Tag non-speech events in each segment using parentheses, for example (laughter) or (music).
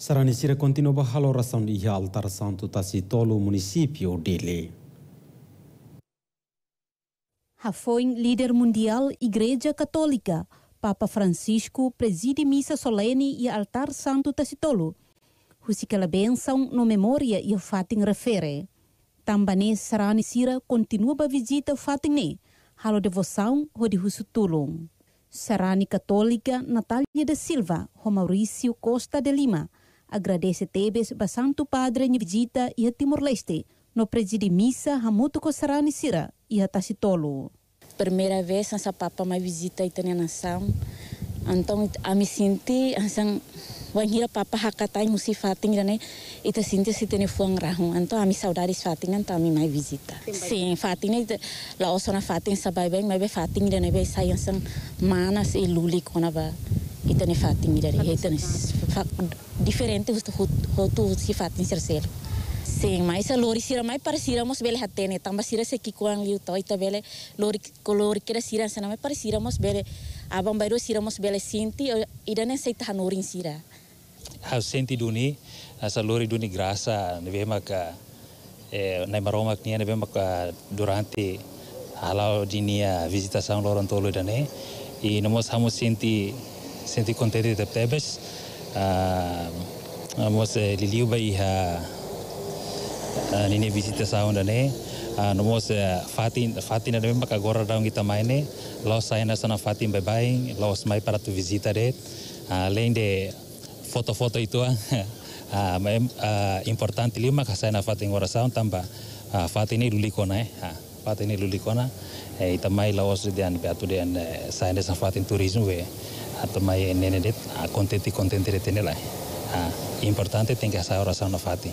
Saranicira continua a valoração de altar Santo Tacitolo, município dele. Rafoin, líder mundial Igreja Católica, Papa Francisco preside missa solene e altar santo Tacitolo. Rusicala benção no memória e fatin refere. Tambane Saranicira continua a visita fatine, halo devoção hodi husutulung. Sarani Católica Natália da Silva, Romaurício Costa de Lima, agradece Tebes ba Santo Padre ni visita e Timor-Leste, no preside missa Hamuto sarani Sira e a Tacitolo. Primeira vez, sa papa mai visita e na nação. Então, a me sentir, assim, wangira papa hakatai musi fating dan ita senti si tene fuang rahung anto ami saudari fating anto ami mai visita si fating ita la osona fating sabai beng mai be fating dan be sayang sang mana si luli kona ba itani fatting dari itani diferente hutu hutu si fatting sersel sing mai sa lori sira mai sira mos bele hatene tamba sira se kikuan liu to ita bele lori kolori kira sira sana mai sira mos bele abang baru sira mos bele sinti eh, ida ne seita orin sira ha senti duni asa lori duni grasa ne be maka eh, na maroma ni ne be maka eh, durante halau dinia eh, visitação lorantolo idane i nomos hamos senti sunt ik contente de Tebes. Namos ah, liliu bai ha ah, nini visita saunda ne. Ah, Namos fatin fatin ada memang agora daun kita maine. Los saya sana fatin bai bai. Los mai para tu visita det. Lain de foto-foto itu (laughs) ah. importante lima kasih na fatin ora saun tambah fatin ini kona eh. Fatin ini lulikona. Eh, Itamai laos dian pe atu dian eh, saya sana fatin turisme. Eh. apamai nenedet a contente contente de tenela. A ah, importante tem que essa oração na fati.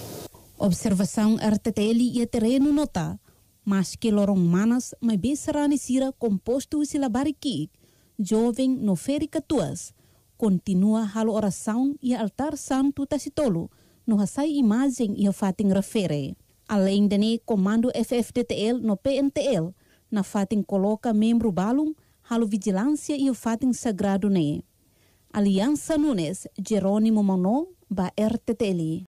Observação arteteli e terreno nota, mas que lorong manas mai besarani sira composto silabari kik, jovem no ferica tuas, continua halo oração e altar santo tasitolo, no hasai imagem e fatin refere. Além ne comando FFDTL no PNTL, na fatin coloca membro balum, halo vigilância e o fato sagrado ne. Aliança Nunes, Jerônimo Manon, ba RTTL.